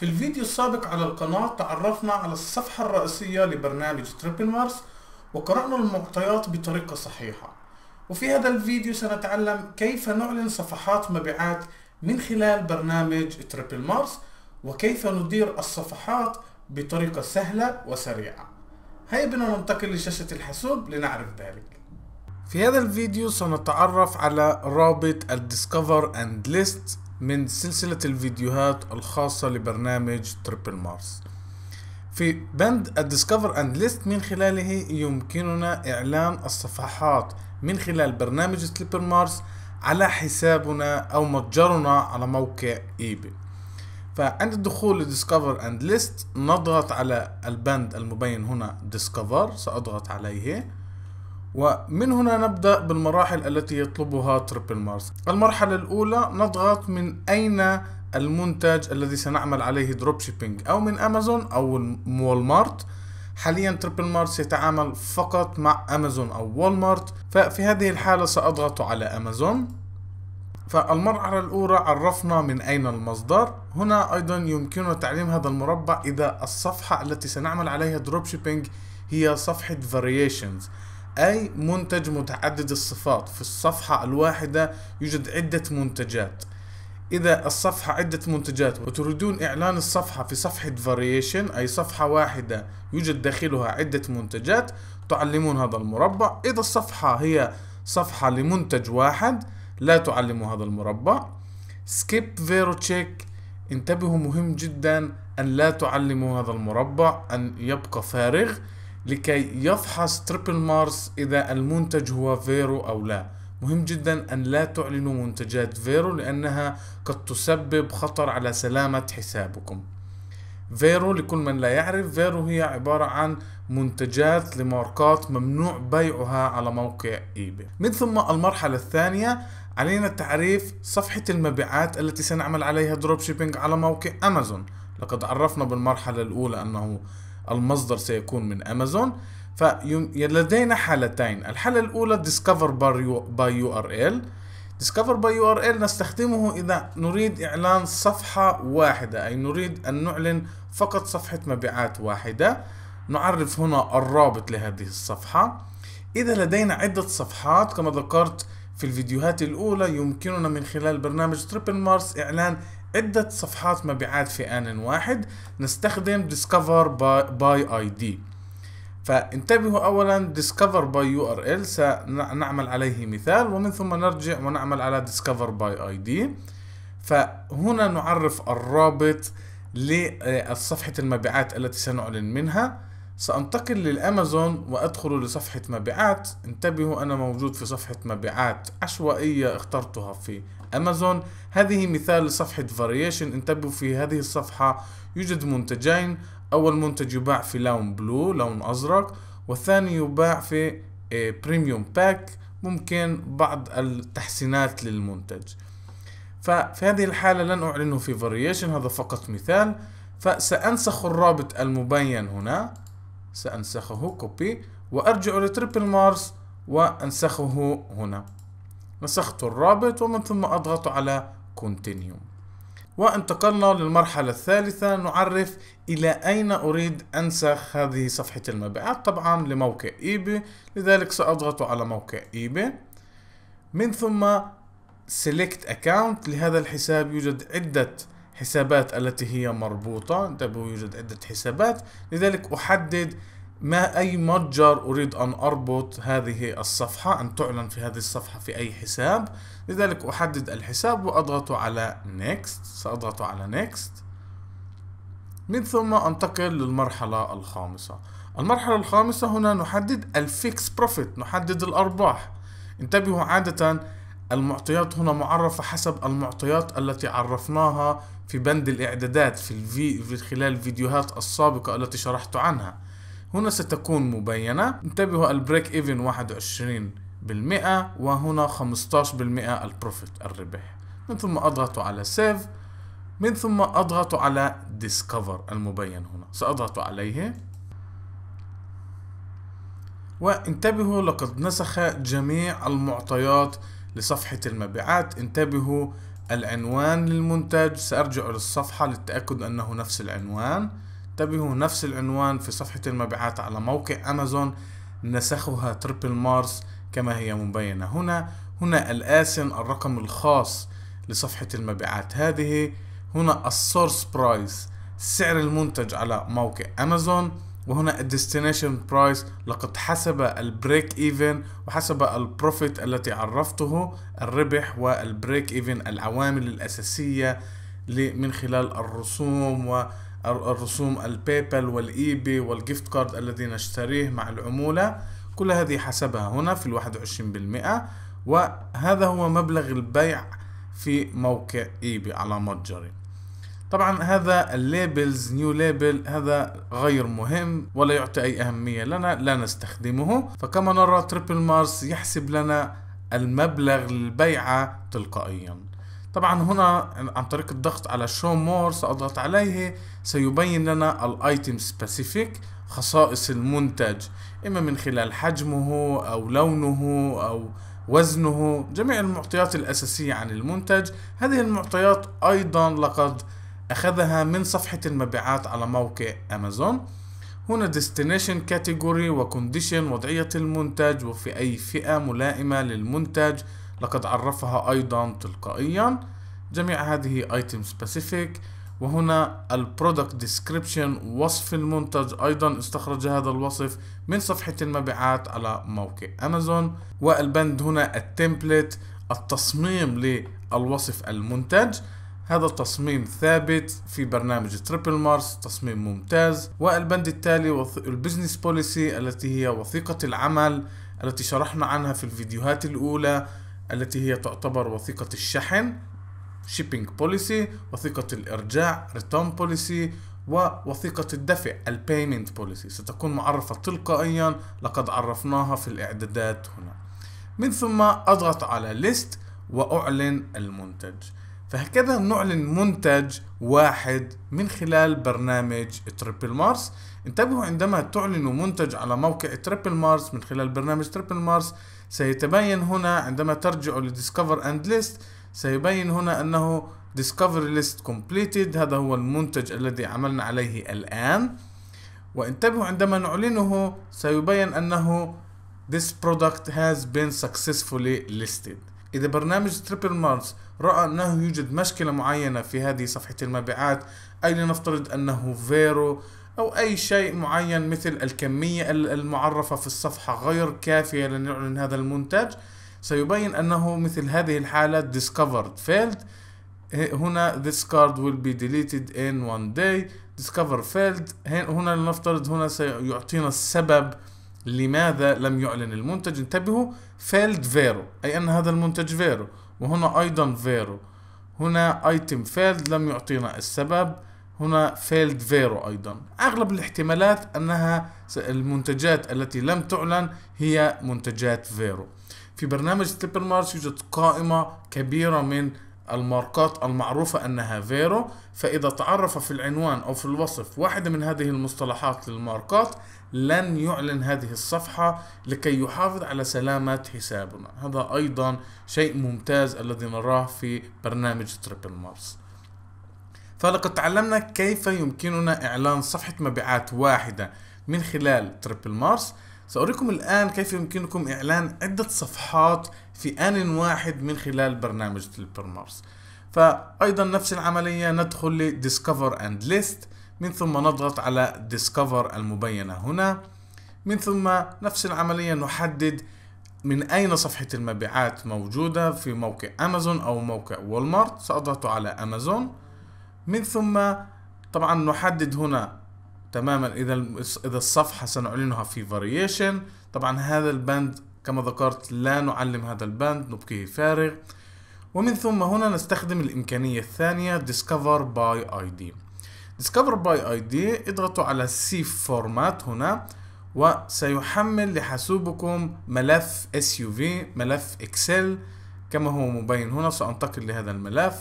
في الفيديو السابق على القناة تعرفنا على الصفحة الرئيسية لبرنامج تريبل مارس وقرأنا المعطيات بطريقة صحيحة وفي هذا الفيديو سنتعلم كيف نعلن صفحات مبيعات من خلال برنامج تريبل مارس وكيف ندير الصفحات بطريقة سهلة وسريعة هيا بنا ننتقل لشاشة الحاسوب لنعرف ذلك في هذا الفيديو سنتعرف على رابط الديسكفر اند ليست من سلسلة الفيديوهات الخاصة لبرنامج تريبل مارس في بند الديسكفر اند ليست من خلاله يمكننا اعلان الصفحات من خلال برنامج سليبر مارس على حسابنا او متجرنا على موقع ايباي فعند الدخول لديسكفر اند ليست نضغط على البند المبين هنا ديسكفر ساضغط عليه ومن هنا نبدأ بالمراحل التي يطلبها تربل مارس المرحلة الأولى نضغط من أين المنتج الذي سنعمل عليه دروب شيبينج أو من أمازون أو وول مارت حاليا تربل مارس يتعامل فقط مع أمازون أو وول مارت ففي هذه الحالة سأضغط على أمازون فالمرحلة الأولى عرفنا من أين المصدر هنا أيضا يمكننا تعليم هذا المربع إذا الصفحة التي سنعمل عليها دروب شيبينج هي صفحة variations أي منتج متعدد الصفات في الصفحة الواحدة يوجد عدة منتجات إذا الصفحة عدة منتجات وتريدون إعلان الصفحة في صفحة Variation أي صفحة واحدة يوجد داخلها عدة منتجات تعلمون هذا المربع إذا الصفحة هي صفحة لمنتج واحد لا تعلموا هذا المربع Skip Vero Check انتبهوا مهم جدا أن لا تعلموا هذا المربع أن يبقى فارغ لكي يفحص تريبل مارس إذا المنتج هو فيرو أو لا مهم جدا أن لا تعلنوا منتجات فيرو لأنها قد تسبب خطر على سلامة حسابكم فيرو لكل من لا يعرف فيرو هي عبارة عن منتجات لماركات ممنوع بيعها على موقع ايباي من ثم المرحلة الثانية علينا تعريف صفحة المبيعات التي سنعمل عليها دروب شيبينج على موقع امازون لقد عرفنا بالمرحلة الاولى انه المصدر سيكون من امازون فلدينا حالتين الحالة الأولى discover by URL discover by URL نستخدمه إذا نريد إعلان صفحة واحدة أي نريد أن نعلن فقط صفحة مبيعات واحدة نعرف هنا الرابط لهذه الصفحة إذا لدينا عدة صفحات كما ذكرت في الفيديوهات الأولى يمكننا من خلال برنامج تريبل مارس إعلان عدة صفحات مبيعات في آن واحد نستخدم discover by id فانتبهوا أولا discover by url سنعمل عليه مثال ومن ثم نرجع ونعمل على discover by id فهنا نعرف الرابط لصفحة المبيعات التي سنعلن منها سأنتقل للأمازون وأدخل لصفحة مبيعات انتبهوا أنا موجود في صفحة مبيعات عشوائية اخترتها في أمازون هذه مثال لصفحة فاريشن انتبهوا في هذه الصفحة يوجد منتجين أول منتج يباع في لون بلو لون أزرق والثاني يباع في بريميوم آه، باك ممكن بعض التحسينات للمنتج ففي هذه الحالة لن أعلنه في فاريشن هذا فقط مثال فسأنسخ الرابط المبين هنا سأنسخه كوبي وأرجع لتريبل مارس وأنسخه هنا نسخت الرابط ومن ثم أضغط على Continue وانتقلنا للمرحلة الثالثة نعرف إلى أين أريد أنسخ هذه صفحة المبيعات طبعا لموقع إيباي لذلك سأضغط على موقع إيباي من ثم Select Account لهذا الحساب يوجد عدة حسابات التي هي مربوطة انتبهوا يوجد عدة حسابات لذلك أحدد ما أي متجر أريد أن أربط هذه الصفحة أن تعلن في هذه الصفحة في أي حساب لذلك أحدد الحساب وأضغط على Next سأضغط على Next من ثم أنتقل للمرحلة الخامسة المرحلة الخامسة هنا نحدد الفيكس بروفيت نحدد الأرباح انتبهوا عادة المعطيات هنا معرفة حسب المعطيات التي عرفناها في بند الإعدادات في, الفي... في خلال الفيديوهات السابقة التي شرحت عنها هنا ستكون مبينة انتبهوا البريك ايفن 21% وهنا 15% البروفيت الربح من ثم اضغط على سيف من ثم اضغط على ديسكفر المبين هنا ساضغط عليه وانتبهوا لقد نسخ جميع المعطيات لصفحة المبيعات انتبهوا العنوان للمنتج سأرجع للصفحة للتأكد أنه نفس العنوان انتبهوا نفس العنوان في صفحة المبيعات على موقع أمازون نسخها تريبل مارس كما هي مبينة هنا هنا الآسن الرقم الخاص لصفحة المبيعات هذه هنا السورس برايس سعر المنتج على موقع أمازون وهنا الديستنيشن برايس لقد حسب البريك ايفن وحسب البروفيت التي عرفته الربح والبريك ايفن العوامل الأساسية من خلال الرسوم و الرسوم البيبل بي والجيفت كارد الذي نشتريه مع العمولة كل هذه حسبها هنا في الواحد وعشرين بالمئة وهذا هو مبلغ البيع في موقع بي e على متجري طبعا هذا الليبلز نيو ليبل هذا غير مهم ولا يعطي اي اهمية لنا لا نستخدمه فكما نرى تريبل مارس يحسب لنا المبلغ للبيعة تلقائيا طبعا هنا عن طريق الضغط على شو مور سأضغط عليه سيبين لنا الايتم سبيسيفيك خصائص المنتج اما من خلال حجمه او لونه او وزنه جميع المعطيات الاساسية عن المنتج هذه المعطيات ايضا لقد اخذها من صفحة المبيعات على موقع امازون هنا destination category وcondition وضعية المنتج وفي أي فئة ملائمة للمنتج لقد عرفها أيضا تلقائيا جميع هذه item specific وهنا البرودكت ديسكريبشن وصف المنتج ايضا استخرج هذا الوصف من صفحة المبيعات على موقع امازون والبند هنا التمبلت التصميم للوصف المنتج هذا التصميم ثابت في برنامج تريبل مارس تصميم ممتاز والبند التالي البزنس بوليسي التي هي وثيقة العمل التي شرحنا عنها في الفيديوهات الاولى التي هي تعتبر وثيقة الشحن shipping policy وثيقة الإرجاع return policy ووثيقة الدفع البيمنت policy ستكون معرفة تلقائيا لقد عرفناها في الإعدادات هنا من ثم أضغط على list وأعلن المنتج فهكذا نعلن منتج واحد من خلال برنامج تريبل مارس انتبهوا عندما تعلنوا منتج على موقع تريبل مارس من خلال برنامج تريبل مارس سيتبين هنا عندما ترجع لديسكفر اند ليست سيبين هنا انه discovery list completed هذا هو المنتج الذي عملنا عليه الآن وانتبهوا عندما نعلنه سيبين أنه this product has been successfully listed إذا برنامج تريبل مارس رأى أنه يوجد مشكلة معينة في هذه صفحة المبيعات أي لنفترض أنه فيرو أو أي شيء معين مثل الكمية المعرفة في الصفحة غير كافية لنعلن هذا المنتج سيبين أنه مثل هذه الحالة discovered failed هنا this card will be deleted in one day discover failed هنا لنفترض هنا سيعطينا السبب لماذا لم يعلن المنتج انتبهوا failed فيرو أي أن هذا المنتج فيرو وهنا أيضا فيرو هنا item failed لم يعطينا السبب هنا فيلد فيرو أيضا أغلب الاحتمالات أنها المنتجات التي لم تعلن هي منتجات فيرو في برنامج سليبر مارس يوجد قائمة كبيرة من الماركات المعروفة أنها فيرو فإذا تعرف في العنوان أو في الوصف واحدة من هذه المصطلحات للماركات لن يعلن هذه الصفحة لكي يحافظ على سلامة حسابنا هذا أيضا شيء ممتاز الذي نراه في برنامج تريبل مارس فلقد تعلمنا كيف يمكننا إعلان صفحة مبيعات واحدة من خلال تريبل مارس سأريكم الآن كيف يمكنكم إعلان عدة صفحات في آن واحد من خلال برنامج تريبل مارس فأيضا نفس العملية ندخل لديسكفر أند ليست من ثم نضغط على ديسكفر المبينة هنا من ثم نفس العملية نحدد من أين صفحة المبيعات موجودة في موقع أمازون أو موقع والمارت سأضغط على أمازون من ثم طبعا نحدد هنا تماما اذا اذا الصفحه سنعلنها في فاريشن طبعا هذا البند كما ذكرت لا نعلم هذا البند نبقيه فارغ ومن ثم هنا نستخدم الامكانيه الثانيه discover by id discover by id اضغطوا على سي فورمات هنا وسيحمل لحاسوبكم ملف SUV ملف اكسل كما هو مبين هنا سأنتقل لهذا الملف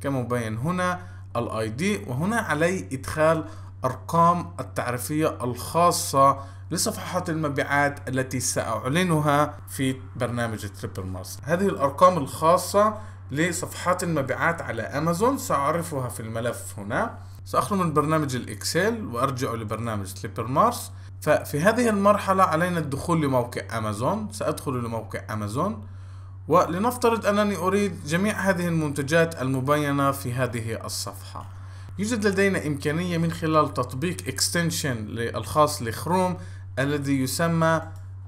كما مبين هنا الاي دي وهنا علي ادخال ارقام التعريفية الخاصة لصفحات المبيعات التي سأعلنها في برنامج تريبل ماس هذه الارقام الخاصة لصفحات المبيعات على امازون ساعرفها في الملف هنا سأخرج من برنامج الإكسل وأرجع لبرنامج سليبر مارس ففي هذه المرحلة علينا الدخول لموقع أمازون سأدخل لموقع أمازون ولنفترض أنني أريد جميع هذه المنتجات المبينة في هذه الصفحة يوجد لدينا إمكانية من خلال تطبيق اكستنشن الخاص لخروم الذي يسمى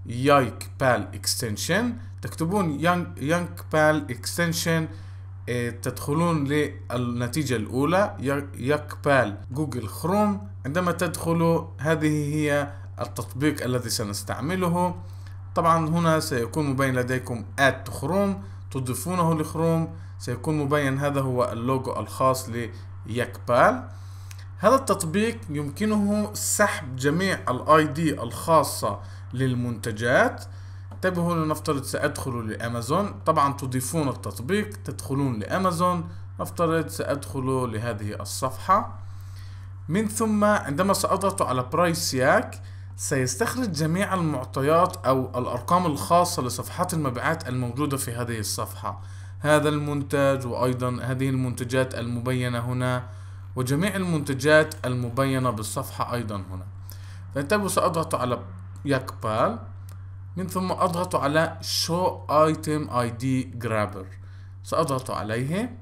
يايك بال اكستنشن تكتبون يانك بال اكستنشن إيه، تدخلون للنتيجة الأولى بال جوجل خروم عندما تدخلوا هذه هي التطبيق الذي سنستعمله طبعا هنا سيكون مبين لديكم add chrome تضيفونه لخروم سيكون مبين هذا هو اللوجو الخاص ليكبال هذا التطبيق يمكنه سحب جميع الاي دي الخاصة للمنتجات انتبهوا لنفترض سأدخل لأمازون طبعا تضيفون التطبيق تدخلون لأمازون نفترض سأدخل لهذه الصفحة من ثم عندما سأضغط على برايس ياك سيستخرج جميع المعطيات أو الأرقام الخاصة لصفحات المبيعات الموجودة في هذه الصفحة هذا المنتج وأيضا هذه المنتجات المبينة هنا وجميع المنتجات المبينة بالصفحة أيضا هنا فانتبهوا سأضغط على يقبل من ثم أضغط على Show Item ID Grabber سأضغط عليه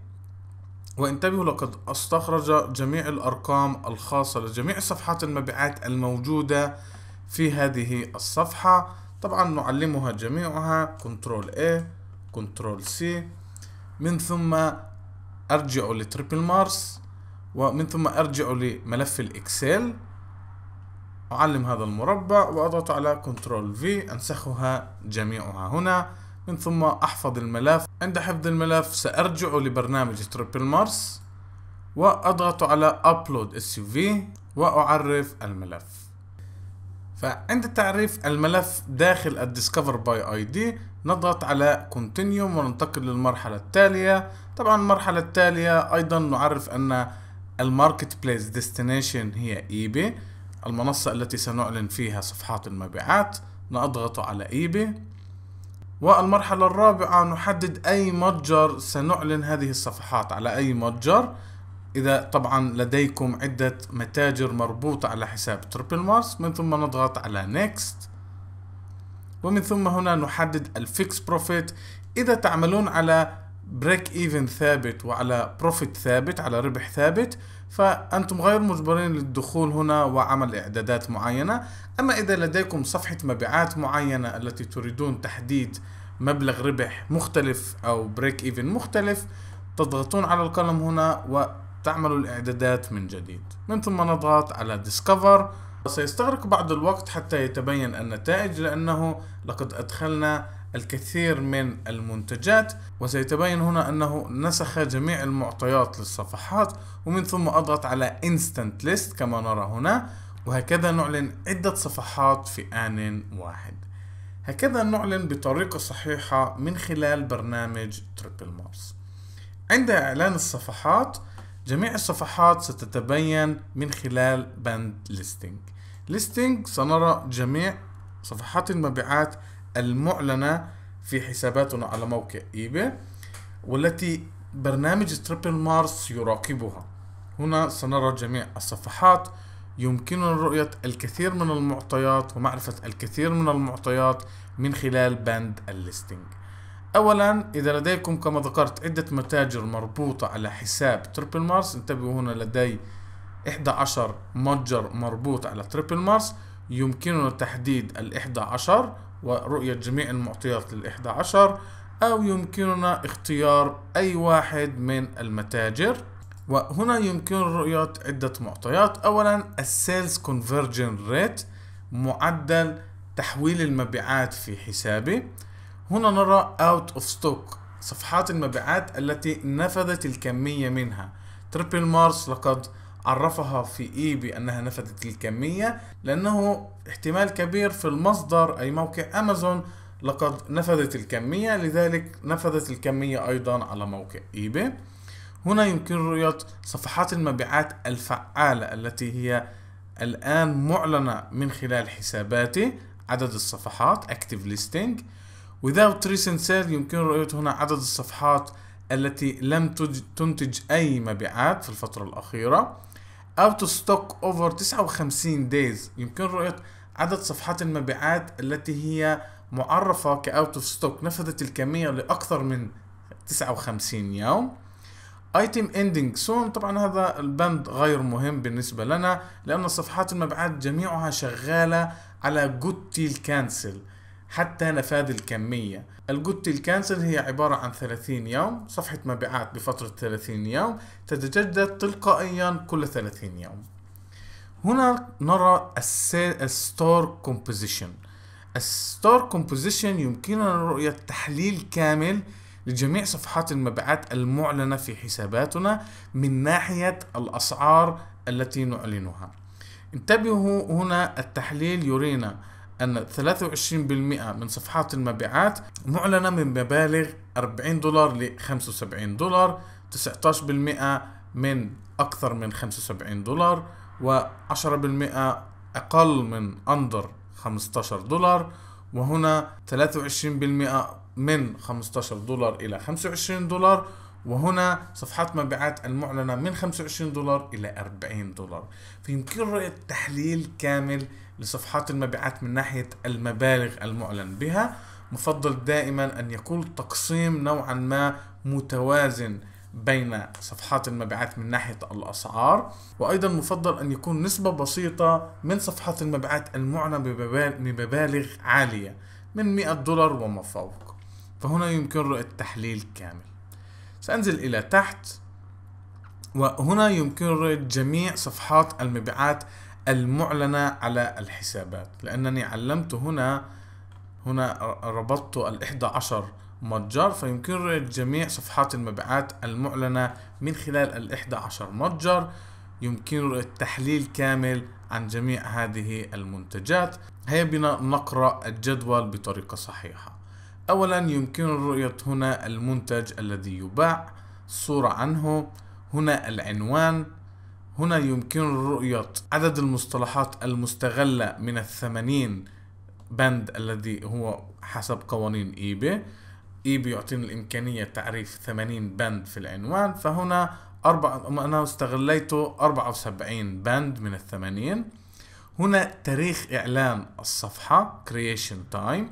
وانتبهوا لقد استخرج جميع الأرقام الخاصة لجميع صفحات المبيعات الموجودة في هذه الصفحة طبعا نعلمها جميعها كنترول A كنترول C من ثم ارجع لتريبل مارس ومن ثم ارجع لملف الاكسل اعلم هذا المربع واضغط على كنترول V انسخها جميعها هنا من ثم احفظ الملف عند حفظ الملف سارجع لبرنامج تريبل مارس واضغط على upload SUV واعرف الملف فعند تعريف الملف داخل الديسكفر باي اي دي نضغط على كونتينيوم وننتقل للمرحلة التالية طبعا المرحلة التالية ايضا نعرف ان الماركت بليس ديستنيشن هي ايباي المنصة التي سنعلن فيها صفحات المبيعات نضغط على ايباي والمرحلة الرابعة نحدد أي متجر سنعلن هذه الصفحات على أي متجر إذا طبعا لديكم عدة متاجر مربوطة على حساب تربل مارس من ثم نضغط على نيكست ومن ثم هنا نحدد الفيكس بروفيت إذا تعملون على بريك ايفن ثابت وعلى بروفيت ثابت على ربح ثابت فأنتم غير مجبرين للدخول هنا وعمل إعدادات معينة أما إذا لديكم صفحة مبيعات معينة التي تريدون تحديد مبلغ ربح مختلف أو بريك ايفن مختلف تضغطون على القلم هنا و تعملوا الإعدادات من جديد من ثم نضغط على Discover سيستغرق بعض الوقت حتى يتبين النتائج لأنه لقد أدخلنا الكثير من المنتجات وسيتبين هنا أنه نسخ جميع المعطيات للصفحات ومن ثم أضغط على Instant List كما نرى هنا وهكذا نعلن عدة صفحات في آن واحد هكذا نعلن بطريقة صحيحة من خلال برنامج تريبل مابس عند إعلان الصفحات جميع الصفحات ستتبين من خلال بند ليستنج ليستنج سنرى جميع صفحات المبيعات المعلنة في حساباتنا على موقع ايباي والتي برنامج تريبل مارس يراقبها هنا سنرى جميع الصفحات يمكننا رؤية الكثير من المعطيات ومعرفة الكثير من المعطيات من خلال بند الليستنج اولا اذا لديكم كما ذكرت عدة متاجر مربوطة على حساب تريبل مارس انتبهوا هنا لدي 11 متجر مربوط على تريبل مارس يمكننا تحديد ال 11 ورؤية جميع المعطيات لل 11 أو يمكننا اختيار أي واحد من المتاجر وهنا يمكن رؤية عدة معطيات أولا السيلز كونفرجن ريت معدل تحويل المبيعات في حسابي هنا نرى out of stock صفحات المبيعات التي نفذت الكمية منها تريبل مارس لقد عرفها في اي بانها نفذت الكمية لانه احتمال كبير في المصدر اي موقع امازون لقد نفذت الكمية لذلك نفذت الكمية ايضا على موقع ايباي هنا يمكن رؤية صفحات المبيعات الفعالة التي هي الآن معلنة من خلال حساباتي عدد الصفحات Active Listing Without Recent Sale يمكن رؤية هنا عدد الصفحات التي لم تنتج أي مبيعات في الفترة الأخيرة Out of Stock Over 59 Days يمكن رؤية عدد صفحات المبيعات التي هي معرفة كأوت اوف ستوك نفذت الكمية لأكثر من 59 يوم ايتم Ending سون طبعا هذا البند غير مهم بالنسبة لنا لأن صفحات المبيعات جميعها شغالة على جود تيل كانسل حتى نفاذ الكمية الجوت الكانسل هي عبارة عن 30 يوم صفحة مبيعات بفترة 30 يوم تتجدد تلقائيا كل 30 يوم هنا نرى الستور كومبوزيشن الستور كومبوزيشن يمكننا رؤية تحليل كامل لجميع صفحات المبيعات المعلنة في حساباتنا من ناحية الأسعار التي نعلنها انتبهوا هنا التحليل يرينا أن 23% من صفحات المبيعات معلنة من مبالغ 40 دولار ل 75 دولار 19% من أكثر من 75 دولار و10% أقل من أندر 15 دولار وهنا 23% من 15 دولار إلى 25 دولار وهنا صفحات مبيعات المعلنة من 25 دولار إلى 40 دولار فيمكن رؤية تحليل كامل لصفحات المبيعات من ناحية المبالغ المعلن بها مفضل دائما أن يكون تقسيم نوعا ما متوازن بين صفحات المبيعات من ناحية الأسعار وأيضا مفضل أن يكون نسبة بسيطة من صفحات المبيعات المعنى بمبالغ عالية من 100 دولار وما فوق فهنا يمكن رؤية تحليل كامل سأنزل إلى تحت وهنا يمكن رؤية جميع صفحات المبيعات المعلنة على الحسابات لأنني علمت هنا هنا ربطت الإحدى عشر متجر فيمكن رؤية جميع صفحات المبيعات المعلنة من خلال الإحدى عشر متجر يمكن رؤية تحليل كامل عن جميع هذه المنتجات هيا بنا نقرأ الجدول بطريقة صحيحة أولا يمكن رؤية هنا المنتج الذي يباع صورة عنه هنا العنوان هنا يمكن رؤية عدد المصطلحات المستغلة من الثمانين بند الذي هو حسب قوانين ايباي ايباي يعطينا الامكانية تعريف ثمانين بند في العنوان فهنا أربعة أنا استغليت وسبعين بند من الثمانين هنا تاريخ إعلان الصفحة creation time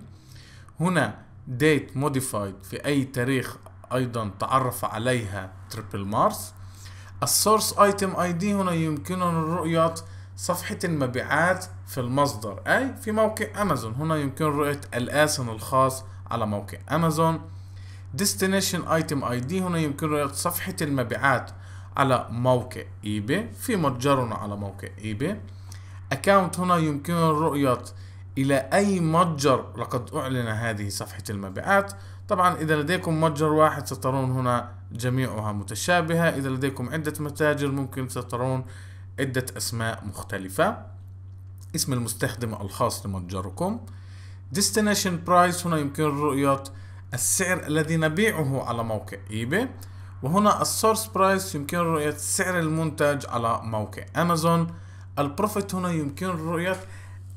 هنا date modified في أي تاريخ أيضا تعرف عليها triple مارس السورس ايتم اي دي هنا يمكننا رؤية صفحة المبيعات في المصدر أي في موقع أمازون هنا يمكن رؤية الآسن الخاص على موقع أمازون destination item ID هنا يمكن رؤية صفحة المبيعات على موقع ايباي في متجرنا على موقع ايباي account هنا يمكن رؤية إلى أي متجر لقد أعلن هذه صفحة المبيعات طبعا إذا لديكم متجر واحد سترون هنا جميعها متشابهة إذا لديكم عدة متاجر ممكن سترون عدة أسماء مختلفة اسم المستخدم الخاص لمتجركم destination price هنا يمكن رؤية السعر الذي نبيعه على موقع ايباي وهنا السورس برايس يمكن رؤية سعر المنتج على موقع امازون البروفيت هنا يمكن رؤية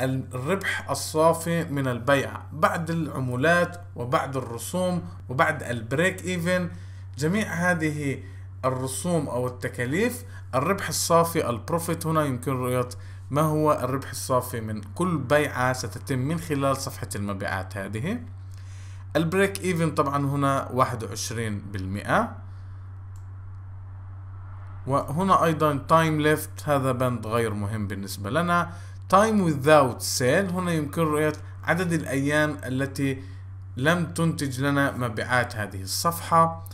الربح الصافي من البيع بعد العمولات وبعد الرسوم وبعد البريك ايفن جميع هذه الرسوم او التكاليف الربح الصافي البروفيت هنا يمكن رؤيه ما هو الربح الصافي من كل بيعه ستتم من خلال صفحه المبيعات هذه البريك ايفن طبعا هنا 21% وهنا ايضا تايم ليفت هذا بند غير مهم بالنسبه لنا تايم without سيل هنا يمكن رؤيه عدد الايام التي لم تنتج لنا مبيعات هذه الصفحه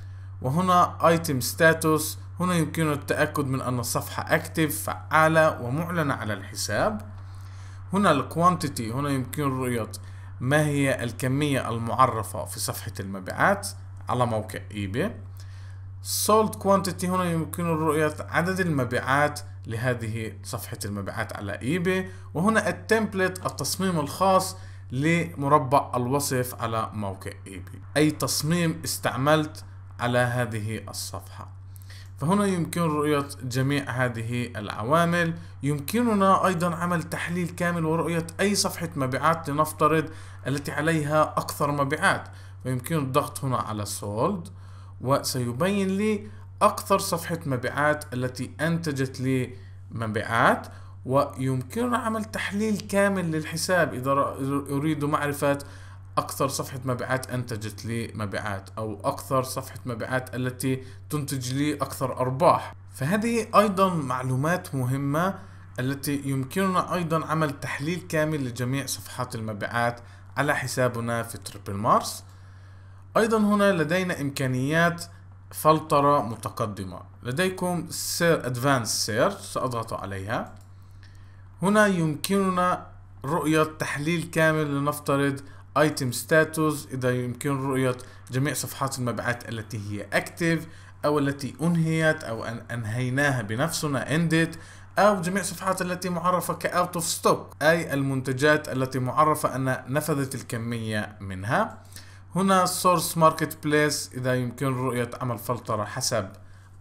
وهنا ايتم status هنا يمكن التأكد من أن الصفحة اكتف فعالة ومعلنة على الحساب هنا quantity هنا يمكن رؤية ما هي الكمية المعرفة في صفحة المبيعات على موقع ايباي sold quantity هنا يمكن رؤية عدد المبيعات لهذه صفحة المبيعات على ايباي وهنا التمبلت التصميم الخاص لمربع الوصف على موقع ايباي أي تصميم استعملت على هذه الصفحة فهنا يمكن رؤية جميع هذه العوامل يمكننا أيضا عمل تحليل كامل ورؤية أي صفحة مبيعات لنفترض التي عليها أكثر مبيعات ويمكن الضغط هنا على سولد وسيبين لي أكثر صفحة مبيعات التي أنتجت لي مبيعات ويمكننا عمل تحليل كامل للحساب إذا أريد معرفة أكثر صفحة مبيعات أنتجت لي مبيعات أو أكثر صفحة مبيعات التي تنتج لي أكثر أرباح فهذه أيضا معلومات مهمة التي يمكننا أيضا عمل تحليل كامل لجميع صفحات المبيعات على حسابنا في تريبل مارس أيضا هنا لدينا إمكانيات فلترة متقدمة لديكم سير أدفانس سير سأضغط عليها هنا يمكننا رؤية تحليل كامل لنفترض ايتم ستاتوس اذا يمكن رؤية جميع صفحات المبيعات التي هي اكتف او التي انهيت او أن انهيناها بنفسنا ended أو جميع الصفحات التي معرفة كأوت اوف ستوك أي المنتجات التي معرفة أن نفذت الكمية منها هنا سورس ماركت بليس إذا يمكن رؤية عمل فلترة حسب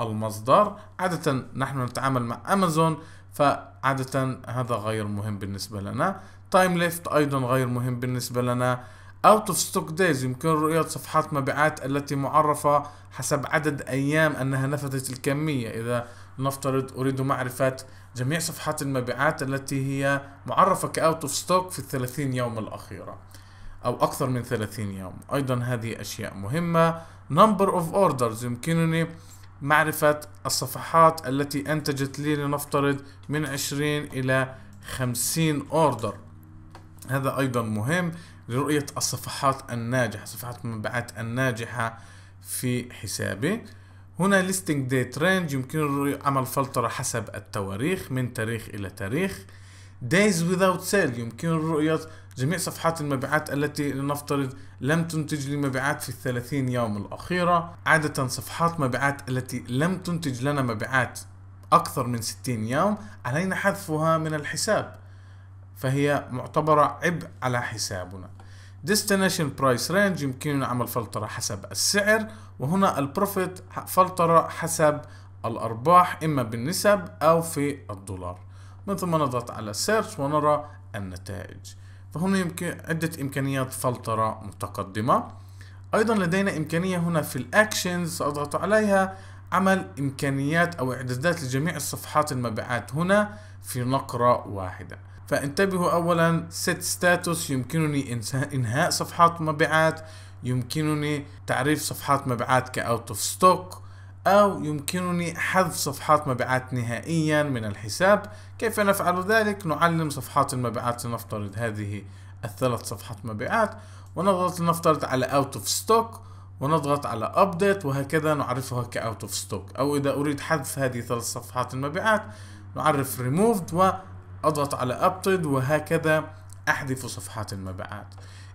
المصدر عادة نحن نتعامل مع أمازون فعادة هذا غير مهم بالنسبة لنا تايم ليفت ايضا غير مهم بالنسبة لنا اوت اوف ستوك دايز يمكن رؤية صفحات مبيعات التي معرفة حسب عدد ايام انها نفذت الكمية اذا نفترض اريد معرفة جميع صفحات المبيعات التي هي معرفة كاوت اوف ستوك في الثلاثين يوم الاخيرة او اكثر من ثلاثين يوم ايضا هذه اشياء مهمة نمبر اوف اوردرز يمكنني معرفة الصفحات التي انتجت لي لنفترض من عشرين الى خمسين اوردر هذا أيضا مهم لرؤية الصفحات الناجحة صفحات المبيعات الناجحة في حسابي هنا listing date range يمكن عمل فلترة حسب التواريخ من تاريخ إلى تاريخ days without sale يمكن رؤية جميع صفحات المبيعات التي لنفترض لم تنتج لي مبيعات في الثلاثين يوم الأخيرة عادة صفحات مبيعات التي لم تنتج لنا مبيعات أكثر من ستين يوم علينا حذفها من الحساب فهي معتبرة عبء على حسابنا ديستنيشن برايس رينج يمكننا عمل فلترة حسب السعر وهنا البروفيت فلترة حسب الأرباح إما بالنسب أو في الدولار من ثم نضغط على سيرش ونرى النتائج فهنا يمكن عدة إمكانيات فلترة متقدمة أيضا لدينا إمكانية هنا في الأكشنز سأضغط عليها عمل إمكانيات أو إعدادات لجميع الصفحات المبيعات هنا في نقرة واحدة فانتبهوا اولا ست ستاتوس يمكنني انهاء صفحات مبيعات يمكنني تعريف صفحات مبيعات كاوت اوف ستوك أو يمكنني حذف صفحات مبيعات نهائيا من الحساب كيف نفعل ذلك؟ نعلم صفحات المبيعات لنفترض هذه الثلاث صفحات مبيعات ونضغط لنفترض على اوت اوف ستوك ونضغط على ابديت وهكذا نعرفها كاوت اوف ستوك أو إذا أريد حذف هذه ثلاث صفحات المبيعات نعرف ريموفد و أضغط على أبطد وهكذا أحذف صفحات المبيعات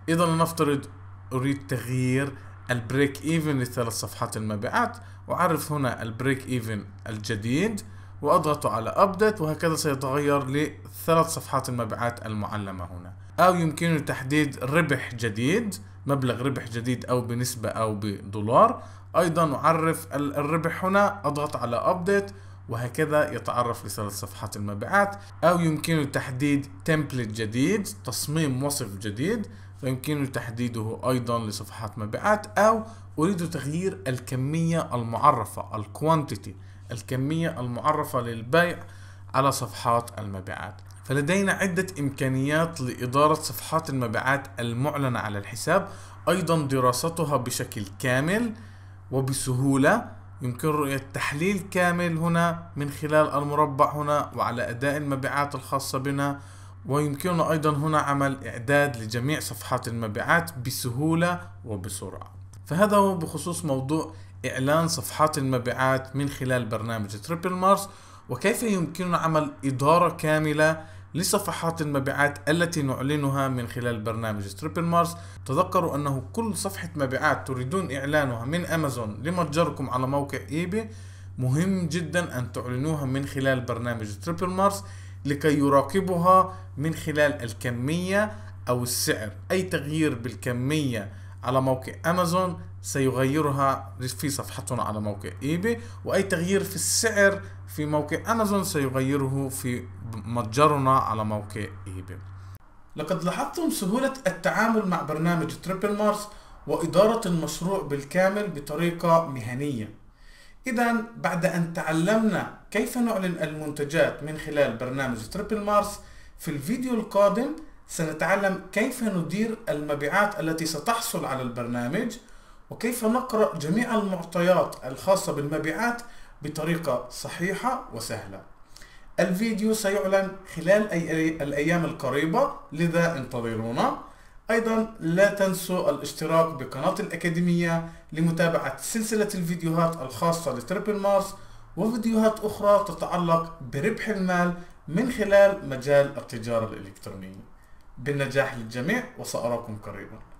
إذا لنفترض أريد تغيير البريك إيفن لثلاث صفحات المبيعات وأعرف هنا البريك إيفن الجديد وأضغط على أبديت وهكذا سيتغير لثلاث صفحات المبيعات المعلمة هنا أو يمكنني تحديد ربح جديد مبلغ ربح جديد أو بنسبة أو بدولار أيضا أعرف الربح هنا أضغط على أبديت وهكذا يتعرف لثلاث صفحات المبيعات أو يمكنه تحديد تمبلت جديد تصميم وصف جديد فيمكنه تحديده أيضا لصفحات مبيعات أو أريد تغيير الكمية المعرفة الكوانتيتي الكمية المعرفة للبيع على صفحات المبيعات فلدينا عدة إمكانيات لإدارة صفحات المبيعات المعلنة على الحساب أيضا دراستها بشكل كامل وبسهولة يمكن رؤية تحليل كامل هنا من خلال المربع هنا وعلى أداء المبيعات الخاصة بنا ويمكننا أيضا هنا عمل إعداد لجميع صفحات المبيعات بسهولة وبسرعة فهذا هو بخصوص موضوع إعلان صفحات المبيعات من خلال برنامج تريبل مارس وكيف يمكننا عمل إدارة كاملة لصفحات المبيعات التي نعلنها من خلال برنامج ستريبل مارس تذكروا أنه كل صفحة مبيعات تريدون إعلانها من أمازون لمتجركم على موقع إيباي مهم جدا أن تعلنوها من خلال برنامج ستريبل مارس لكي يراقبها من خلال الكمية أو السعر أي تغيير بالكمية على موقع أمازون سيغيرها في صفحتنا على موقع إيباي وأي تغيير في السعر في موقع أمازون سيغيره في متجرنا على موقع ايباي لقد لاحظتم سهولة التعامل مع برنامج تريبل مارس وإدارة المشروع بالكامل بطريقة مهنية إذا بعد أن تعلمنا كيف نعلن المنتجات من خلال برنامج تريبل مارس في الفيديو القادم سنتعلم كيف ندير المبيعات التي ستحصل على البرنامج وكيف نقرأ جميع المعطيات الخاصة بالمبيعات بطريقة صحيحة وسهلة الفيديو سيعلن خلال أي الأيام القريبة لذا انتظرونا أيضا لا تنسوا الاشتراك بقناة الأكاديمية لمتابعة سلسلة الفيديوهات الخاصة لتربل مارس وفيديوهات أخرى تتعلق بربح المال من خلال مجال التجارة الإلكترونية بالنجاح للجميع وسأراكم قريباً